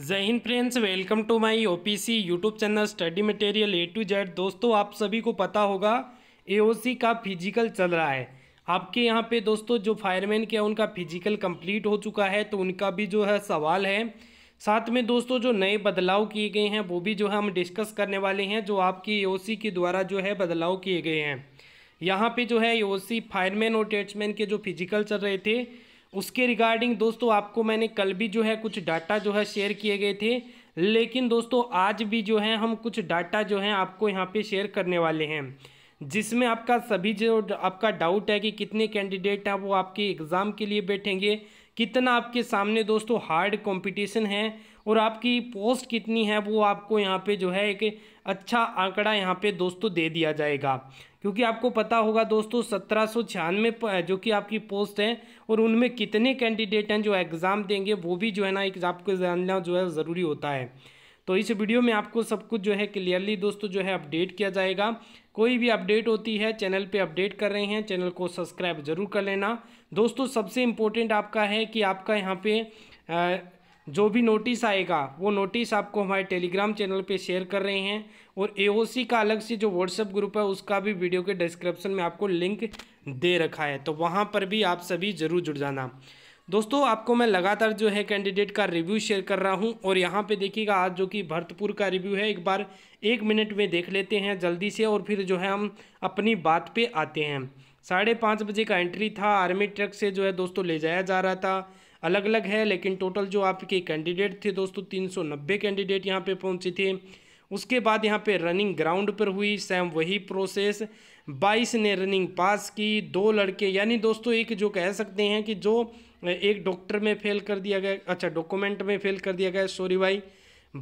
जय हिंद friends welcome to my OPC YouTube channel study material A to Z दोस्तों आप सभी को पता होगा एओसी का फिजिकल चल रहा है आपके यहाँ पे दोस्तों जो फायरमैन के उनका फिजिकल कंप्लीट हो चुका है तो उनका भी जो है सवाल है साथ में दोस्तों जो नए बदलाव किए गए हैं वो भी जो है हम डिस्कस करने वाले हैं जो आपकी ए के द्वारा जो है बदलाव किए गए हैं यहाँ पर जो है ए फायरमैन और टेट्समैन के जो फिजिकल चल रहे थे उसके रिगार्डिंग दोस्तों आपको मैंने कल भी जो है कुछ डाटा जो है शेयर किए गए थे लेकिन दोस्तों आज भी जो है हम कुछ डाटा जो है आपको यहाँ पे शेयर करने वाले हैं जिसमें आपका सभी जो आपका डाउट है कि कितने कैंडिडेट हैं वो आपके एग्ज़ाम के लिए बैठेंगे कितना आपके सामने दोस्तों हार्ड कंपटीशन है और आपकी पोस्ट कितनी है वो आपको यहाँ पे जो है एक अच्छा आंकड़ा यहाँ पे दोस्तों दे दिया जाएगा क्योंकि आपको पता होगा दोस्तों सत्रह सौ छियानवे जो कि आपकी पोस्ट है और उनमें कितने कैंडिडेट हैं जो एग्ज़ाम देंगे वो भी जो है ना एक आपको जानना जो है ज़रूरी होता है तो इस वीडियो में आपको सब कुछ जो है क्लियरली दोस्तों जो है अपडेट किया जाएगा कोई भी अपडेट होती है चैनल पे अपडेट कर रहे हैं चैनल को सब्सक्राइब जरूर कर लेना दोस्तों सबसे इम्पोर्टेंट आपका है कि आपका यहाँ पे जो भी नोटिस आएगा वो नोटिस आपको हमारे टेलीग्राम चैनल पे शेयर कर रहे हैं और एओसी का अलग से जो व्हाट्सएप ग्रुप है उसका भी वीडियो के डिस्क्रिप्शन में आपको लिंक दे रखा है तो वहाँ पर भी आप सभी ज़रूर जुड़ जाना दोस्तों आपको मैं लगातार जो है कैंडिडेट का रिव्यू शेयर कर रहा हूँ और यहाँ पे देखिएगा आज जो कि भरतपुर का रिव्यू है एक बार एक मिनट में देख लेते हैं जल्दी से और फिर जो है हम अपनी बात पे आते हैं साढ़े पाँच बजे का एंट्री था आर्मी ट्रक से जो है दोस्तों ले जाया जा रहा था अलग अलग है लेकिन टोटल जो आपके कैंडिडेट थे दोस्तों नब्बे कैंडिडेट यहाँ पर पहुँचे थे उसके बाद यहाँ पे रनिंग ग्राउंड पर हुई सेम वही प्रोसेस 22 ने रनिंग पास की दो लड़के यानी दोस्तों एक जो कह सकते हैं कि जो एक डॉक्टर में फेल कर दिया गया अच्छा डॉक्यूमेंट में फेल कर दिया गया सॉरी भाई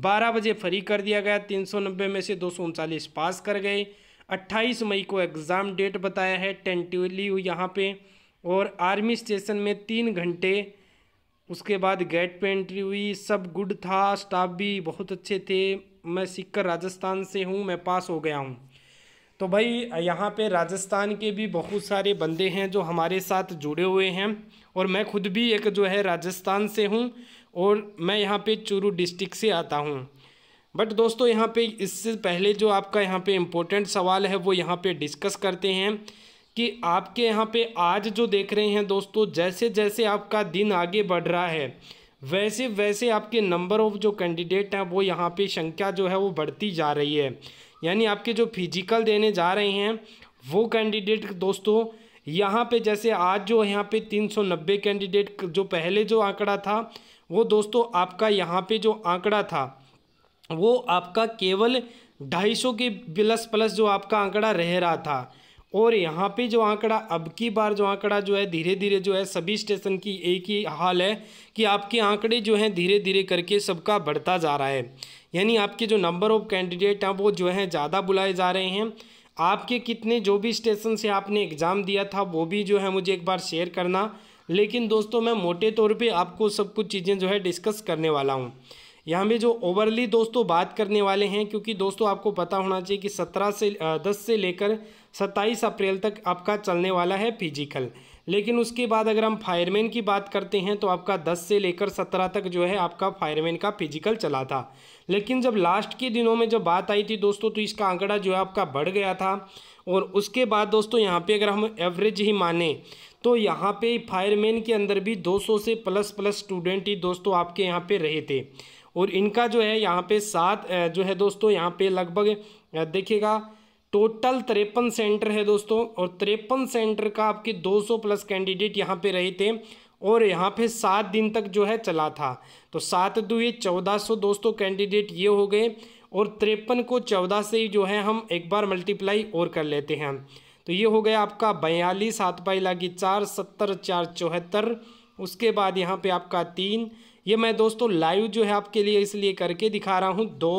12 बजे फ्री कर दिया गया नब्बे में से दो पास कर गए 28 मई को एग्ज़ाम डेट बताया है टेंटिवली यहाँ पे और आर्मी स्टेशन में तीन घंटे उसके बाद गेट पे एंट्री हुई सब गुड था स्टाफ भी बहुत अच्छे थे मैं सीख कर राजस्थान से हूँ मैं पास हो गया हूँ तो भाई यहाँ पे राजस्थान के भी बहुत सारे बंदे हैं जो हमारे साथ जुड़े हुए हैं और मैं खुद भी एक जो है राजस्थान से हूँ और मैं यहाँ पे चूरू डिस्ट्रिक्ट से आता हूँ बट दोस्तों यहाँ पे इससे पहले जो आपका यहाँ पे इम्पोर्टेंट सवाल है वो यहाँ पे डिस्कस करते हैं कि आपके यहाँ पे आज जो देख रहे हैं दोस्तों जैसे जैसे आपका दिन आगे बढ़ रहा है वैसे वैसे आपके नंबर ऑफ़ जो कैंडिडेट हैं वो यहाँ पे संख्या जो है वो बढ़ती जा रही है यानी आपके जो फिजिकल देने जा रहे हैं वो कैंडिडेट दोस्तों यहाँ पे जैसे आज जो यहाँ पे 390 कैंडिडेट जो पहले जो आंकड़ा था वो दोस्तों आपका यहाँ पे जो आंकड़ा था वो आपका केवल सौ के प्लस प्लस जो आपका आंकड़ा रह रहा था और यहाँ पे जो आंकड़ा अब की बार जो आंकड़ा जो है धीरे धीरे जो है सभी स्टेशन की एक ही हाल है कि आपके आंकड़े जो हैं धीरे धीरे करके सबका बढ़ता जा रहा है यानी आपके जो नंबर ऑफ कैंडिडेट हैं वो जो है ज़्यादा बुलाए जा रहे हैं आपके कितने जो भी स्टेशन से आपने एग्ज़ाम दिया था वो भी जो है मुझे एक बार शेयर करना लेकिन दोस्तों मैं मोटे तौर पर आपको सब कुछ चीज़ें जो है डिस्कस करने वाला हूँ यहाँ पे जो ओवरली दोस्तों बात करने वाले हैं क्योंकि दोस्तों आपको पता होना चाहिए कि सत्रह से दस से लेकर सत्ताईस अप्रैल तक आपका चलने वाला है फिजिकल लेकिन उसके बाद अगर हम फायरमैन की बात करते हैं तो आपका 10 से लेकर 17 तक जो है आपका फायरमैन का फिजिकल चला था लेकिन जब लास्ट के दिनों में जब बात आई थी दोस्तों तो इसका आंकड़ा जो है आपका बढ़ गया था और उसके बाद दोस्तों यहाँ पे अगर हम एवरेज ही माने तो यहाँ पे फायरमैन के अंदर भी दो से प्लस प्लस स्टूडेंट ही दोस्तों आपके यहाँ पर रहे थे और इनका जो है यहाँ पर सात जो है दोस्तों यहाँ पर लगभग देखिएगा टोटल तिरपन सेंटर है दोस्तों और तिरपन सेंटर का आपके 200 प्लस कैंडिडेट यहाँ पे रहे थे और यहाँ पे सात दिन तक जो है चला था तो सात दुए चौदह सौ दोस्तों कैंडिडेट ये हो गए और तिरपन को चौदह से ही जो है हम एक बार मल्टीप्लाई और कर लेते हैं तो ये हो गया आपका बयालीस हाथ पाई लागी चार सत्तर चार चौहत्तर उसके बाद यहाँ पे आपका तीन ये मैं दोस्तों लाइव जो है आपके लिए इसलिए करके दिखा रहा हूँ दो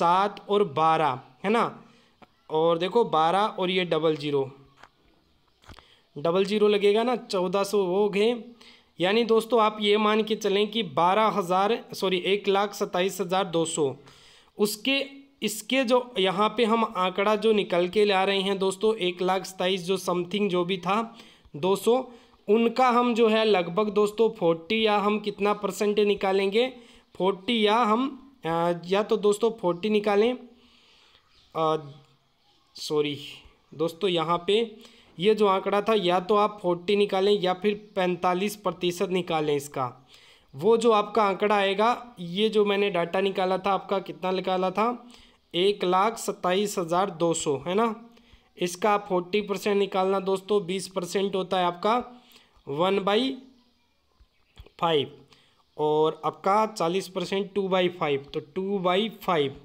सात और बारह है ना और देखो बारह और ये डबल ज़ीरो डबल ज़ीरो लगेगा ना चौदह सौ हो गए यानी दोस्तों आप ये मान के चलें कि बारह हज़ार सॉरी एक लाख सत्ताईस हज़ार दो सौ उसके इसके जो यहाँ पे हम आंकड़ा जो निकल के ला रहे हैं दोस्तों एक लाख सत्ताईस जो समथिंग जो भी था दो सौ उनका हम जो है लगभग दोस्तों फोर्टी या हम कितना परसेंट निकालेंगे फोर्टी या हम या तो दोस्तों फोर्टी निकालें सॉरी दोस्तों यहाँ पे ये जो आंकड़ा था या तो आप फोर्टी निकालें या फिर पैंतालीस प्रतिशत निकालें इसका वो जो आपका आंकड़ा आएगा ये जो मैंने डाटा निकाला था आपका कितना निकाला था एक लाख सत्ताईस हज़ार दो सौ है ना इसका आप फोर्टी परसेंट निकालना दोस्तों बीस परसेंट होता है आपका वन बाई फाइव और आपका चालीस परसेंट टू बाई फाइव तो टू बाई फाइव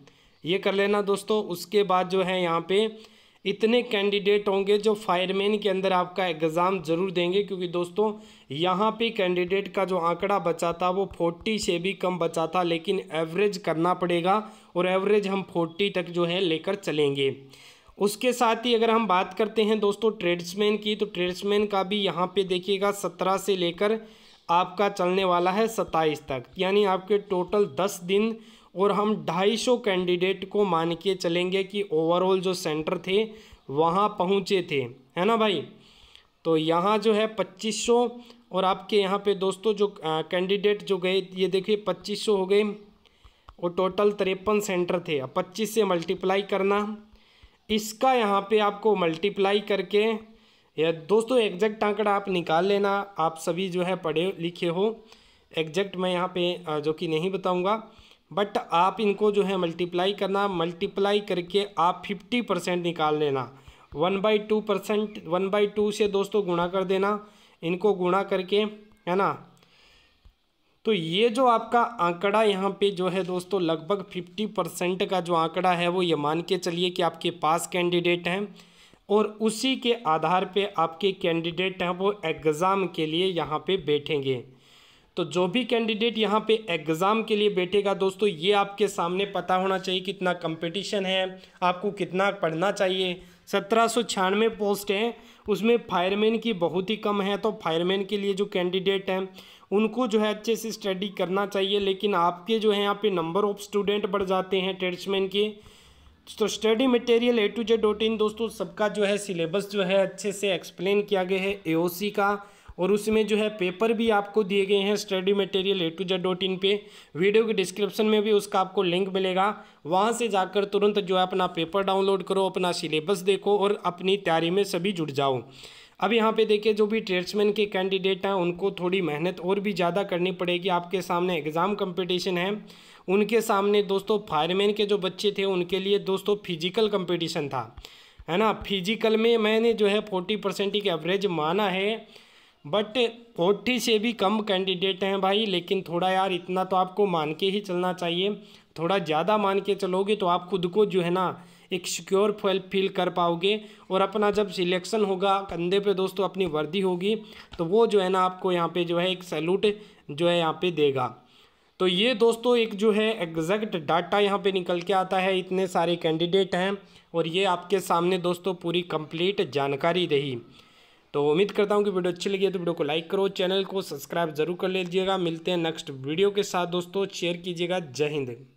ये कर लेना दोस्तों उसके बाद जो है यहाँ पे इतने कैंडिडेट होंगे जो फायरमैन के अंदर आपका एग्ज़ाम ज़रूर देंगे क्योंकि दोस्तों यहाँ पे कैंडिडेट का जो आंकड़ा बचा था वो फोर्टी से भी कम बचा था लेकिन एवरेज करना पड़ेगा और एवरेज हम फोर्टी तक जो है लेकर चलेंगे उसके साथ ही अगर हम बात करते हैं दोस्तों ट्रेड्समैन की तो ट्रेड्समैन का भी यहाँ पे देखिएगा सत्रह से लेकर आपका चलने वाला है सत्ताईस तक यानी आपके टोटल दस दिन और हम 250 कैंडिडेट को मान के चलेंगे कि ओवरऑल जो सेंटर थे वहाँ पहुँचे थे है ना भाई तो यहाँ जो है 2500 और आपके यहाँ पे दोस्तों जो कैंडिडेट जो गए ये देखिए 2500 हो गए और टोटल तिरपन सेंटर थे अब पच्चीस से मल्टीप्लाई करना इसका यहाँ पे आपको मल्टीप्लाई करके या दोस्तों एग्जैक्ट आंकड़ा आप निकाल लेना आप सभी जो है पढ़े लिखे हो एग्जैक्ट मैं यहाँ पे जो कि नहीं बताऊँगा बट आप इनको जो है मल्टीप्लाई करना मल्टीप्लाई करके आप फिफ्टी परसेंट निकाल लेना one by two percent one by two से दोस्तों गुणा कर देना इनको गुणा करके है ना तो ये जो आपका आंकड़ा यहाँ पे जो है दोस्तों लगभग फिफ्टी परसेंट का जो आंकड़ा है वो ये मान के चलिए कि आपके पास कैंडिडेट हैं और उसी के आधार पर आपके कैंडिडेट हैं वो एग्ज़ाम के लिए यहाँ पर बैठेंगे तो जो भी कैंडिडेट यहाँ पे एग्ज़ाम के लिए बैठेगा दोस्तों ये आपके सामने पता होना चाहिए कितना कंपटीशन है आपको कितना पढ़ना चाहिए सत्रह सौ छियानवे पोस्ट हैं उसमें फायरमैन की बहुत ही कम है तो फायरमैन के लिए जो कैंडिडेट हैं उनको जो है अच्छे से स्टडी करना चाहिए लेकिन आपके जो है यहाँ पे नंबर ऑफ स्टूडेंट बढ़ जाते हैं ट्रेड्समैन के तो study material A to J dot in दोस्तों सबका जो है सिलेबस जो है अच्छे से एक्सप्लेन किया गया है एओसी का और उसमें जो है पेपर भी आपको दिए गए हैं study material A to Z dot in पे वीडियो के डिस्क्रिप्शन में भी उसका आपको लिंक मिलेगा वहाँ से जाकर तुरंत जो है अपना पेपर डाउनलोड करो अपना सिलेबस देखो और अपनी तैयारी में सभी जुट जाओ अब यहाँ पे देखिए जो भी ट्रेड्समैन के कैंडिडेट हैं उनको थोड़ी मेहनत और भी ज़्यादा करनी पड़ेगी आपके सामने एग्ज़ाम कंपटीशन है उनके सामने दोस्तों फायरमैन के जो बच्चे थे उनके लिए दोस्तों फिजिकल कंपटीशन था है ना फिजिकल में मैंने जो है फोर्टी परसेंट की एवरेज माना है बट फोर्टी से भी कम कैंडिडेट हैं भाई लेकिन थोड़ा यार इतना तो आपको मान के ही चलना चाहिए थोड़ा ज़्यादा मान के चलोगे तो आप खुद को जो है ना एक सिक्योर फील फील कर पाओगे और अपना जब सिलेक्शन होगा कंधे पे दोस्तों अपनी वर्दी होगी तो वो जो है ना आपको यहाँ पे जो है एक सैल्यूट जो है यहाँ पे देगा तो ये दोस्तों एक जो है एग्जैक्ट डाटा यहाँ पे निकल के आता है इतने सारे कैंडिडेट हैं और ये आपके सामने दोस्तों पूरी कंप्लीट जानकारी रही तो उम्मीद करता हूँ कि वीडियो अच्छी लगी है तो वीडियो को लाइक करो चैनल को सब्सक्राइब जरूर कर लीजिएगा मिलते हैं नेक्स्ट वीडियो के साथ दोस्तों शेयर कीजिएगा जय हिंद